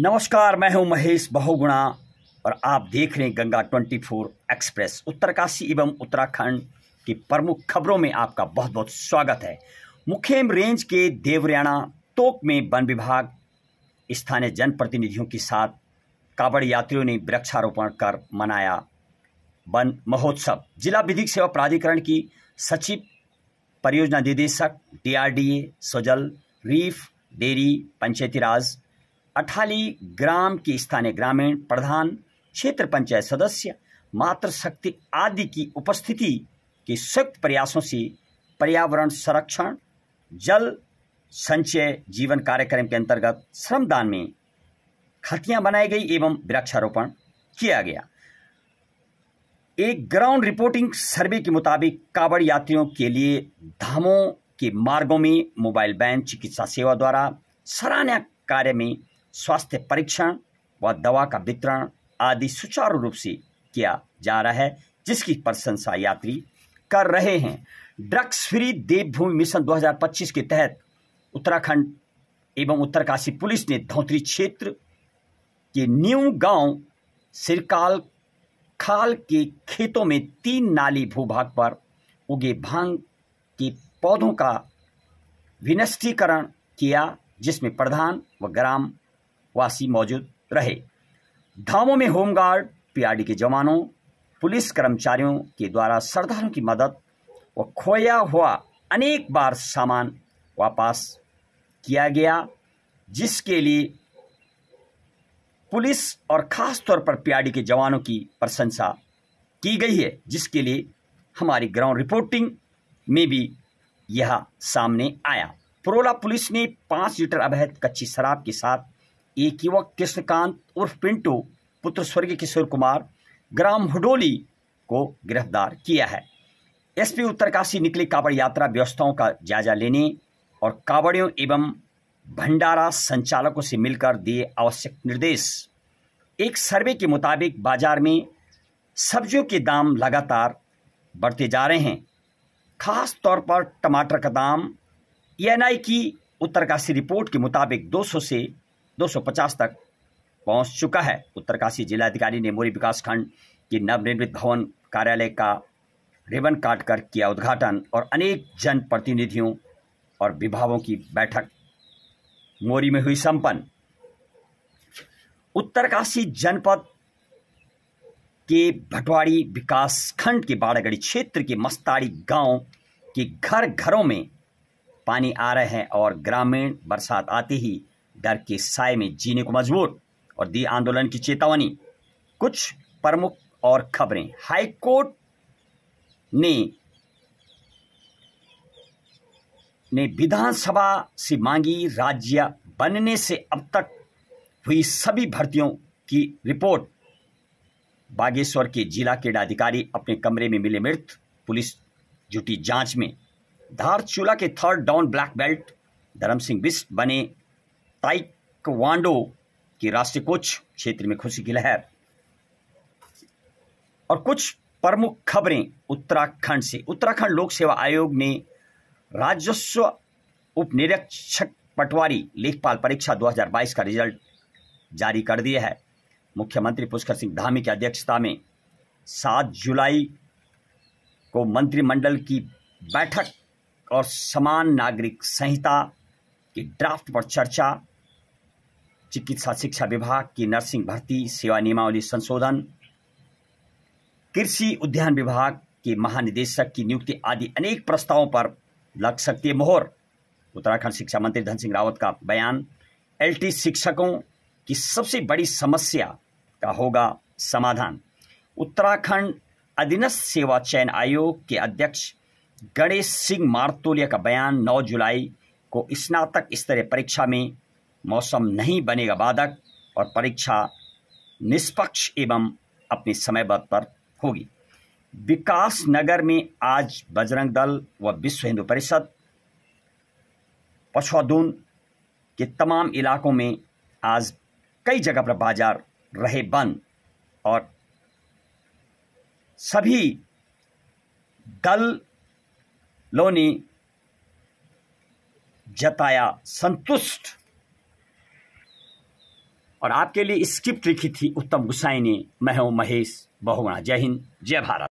नमस्कार मैं हूं महेश बहुगुणा और आप देख रहे हैं गंगा 24 एक्सप्रेस उत्तरकाशी एवं उत्तराखंड की प्रमुख खबरों में आपका बहुत बहुत स्वागत है मुखेम रेंज के देवरियाणा तोक में वन विभाग स्थानीय जनप्रतिनिधियों के साथ कांवड़ यात्रियों ने वृक्षारोपण कर मनाया वन महोत्सव जिला विधिक सेवा प्राधिकरण की सचिव परियोजना निदेशक डी ए सजल रीफ डेयरी पंचायती राज अठाली ग्राम के स्थानीय ग्रामीण प्रधान क्षेत्र पंचायत सदस्य मातृशक्ति आदि की उपस्थिति के संयुक्त प्रयासों से पर्यावरण संरक्षण जल संचय जीवन कार्यक्रम के अंतर्गत श्रमदान में खतियां बनाई गई एवं वृक्षारोपण किया गया एक ग्राउंड रिपोर्टिंग सर्वे के मुताबिक कावड़ यात्रियों के लिए धामों के मार्गों में मोबाइल वैन चिकित्सा सेवा द्वारा सराहना कार्य में स्वास्थ्य परीक्षण व दवा का वितरण आदि सुचारू रूप से किया जा रहा है जिसकी प्रशंसा यात्री कर रहे हैं ड्रग्स फ्री देवभूमि मिशन 2025 के तहत उत्तराखंड एवं उत्तरकाशी पुलिस ने धौतरी क्षेत्र के न्यू गांव सिरकाल खाल के खेतों में तीन नाली भूभाग पर उगे भांग के पौधों का विनष्टीकरण किया जिसमें प्रधान व ग्राम वासी मौजूद रहे धामों में होमगार्ड पीआरडी के जवानों पुलिस कर्मचारियों के द्वारा श्रद्धालुओं की मदद व खोया हुआ अनेक बार सामान वापस किया गया जिसके लिए पुलिस और ख़ास तौर पर पीआरडी के जवानों की प्रशंसा की गई है जिसके लिए हमारी ग्राउंड रिपोर्टिंग में भी यह सामने आया पुरोला पुलिस ने पाँच लीटर अवैध कच्ची शराब के साथ एक युवक कृष्णकांत उर्फ पिंटू पुत्र स्वर्गीय किशोर कुमार ग्राम हुडोली को गिरफ्तार किया है एसपी उत्तरकाशी निकली कांवड़ यात्रा व्यवस्थाओं का जायजा लेने और कांवड़ियों एवं भंडारा संचालकों से मिलकर दिए आवश्यक निर्देश एक सर्वे के मुताबिक बाजार में सब्जियों के दाम लगातार बढ़ते जा रहे हैं खास तौर पर टमाटर का दाम ई की उत्तरकाशी रिपोर्ट के मुताबिक 200 से 250 तक पहुंच चुका है उत्तरकाशी जिलाधिकारी ने मोरी विकास खंड की नवनिर्मित भवन कार्यालय का रिबन काट कर किया उद्घाटन और अनेक जनप्रतिनिधियों और विभागों की बैठक मोरी में हुई संपन्न उत्तरकाशी जनपद के भटवाड़ी विकास खंड के बाड़ागढ़ी क्षेत्र के मस्ताड़ी गांव के घर घरों में पानी आ रहे हैं और ग्रामीण बरसात आते ही डर के साय में जीने को मजबूर और दी आंदोलन की चेतावनी कुछ प्रमुख और खबरें हाईकोर्ट ने ने विधानसभा से मांगी राज्य बनने से अब तक हुई सभी भर्तियों की रिपोर्ट बागेश्वर के जिला क्रीडाधिकारी अपने कमरे में मिले मृत पुलिस जुटी जांच में धारचूला के थर्ड डाउन ब्लैक बेल्ट धर्म सिंह बिस्ट बने ताइकवांडो के राष्ट्रीय कोच क्षेत्र में खुशी की लहर और कुछ प्रमुख खबरें उत्तराखंड से उत्तराखंड लोक सेवा आयोग ने राजस्व उप निरीक्षक पटवारी लेखपाल परीक्षा 2022 का रिजल्ट जारी कर दिया है मुख्यमंत्री पुष्कर सिंह धामी की अध्यक्षता में 7 जुलाई को मंत्रिमंडल की बैठक और समान नागरिक संहिता के ड्राफ्ट पर चर्चा चिकित्सा शिक्षा विभाग की नर्सिंग भर्ती सेवा नियमावली संशोधन कृषि उद्यान विभाग के महानिदेशक की नियुक्ति आदि अनेक प्रस्तावों पर लग सकती है मोहर उत्तराखंड शिक्षा मंत्री धन सिंह रावत का बयान एलटी शिक्षकों की सबसे बड़ी समस्या का होगा समाधान उत्तराखंड अधीनस्थ सेवा चयन आयोग के अध्यक्ष गणेश सिंह मारतोलिया का बयान 9 जुलाई को स्नातक स्तरीय परीक्षा में मौसम नहीं बनेगा बाधक और परीक्षा निष्पक्ष एवं अपने समयबद्ध पर होगी विकास नगर में आज बजरंग दल व विश्व हिंदू परिषद पछुआदून के तमाम इलाकों में आज कई जगह पर बाजार रहे बंद और सभी दल ने जताया संतुष्ट और आपके लिए स्क्रिप्ट लिखी थी उत्तम गुसाई ने मैं हूं महेश बहुगुणा जय हिंद जय भारत